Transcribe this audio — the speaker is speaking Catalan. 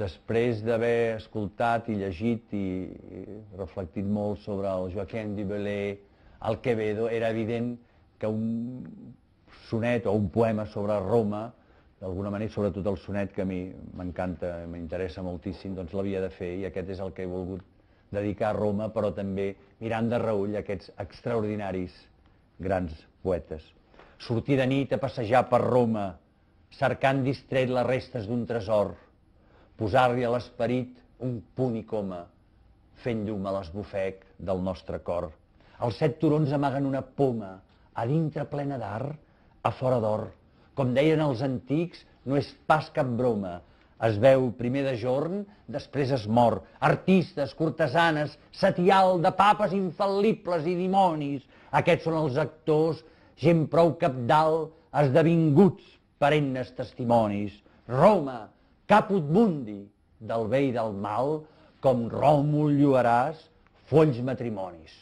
després d'haver escoltat i llegit i, reflectit molt sobre el Joaquim de Belé, el Quevedo, era evident que un sonet o un poema sobre Roma, d'alguna manera, sobretot el sonet que a mi m'encanta, m'interessa moltíssim, doncs l'havia de fer i aquest és el que he volgut dedicar a Roma, però també mirant de reull aquests extraordinaris grans poetes. Sortir de nit a passejar per Roma, cercant distret les restes d'un tresor, posar-li a l'esperit un punt i coma, fent llum a l'esbufec del nostre cor. Els set turons amaguen una poma, a dintre plena d'art, a fora d'or. Com deien els antics, no és pas cap broma. Es veu primer de jorn, després es mor. Artistes, cortesanes, setial de papes infal·libles i dimonis. Aquests són els actors, gent prou capdalt, esdevinguts perennes testimonis. Roma, caput mundi del bé i del mal, com Ròmul lluaràs folls matrimonis.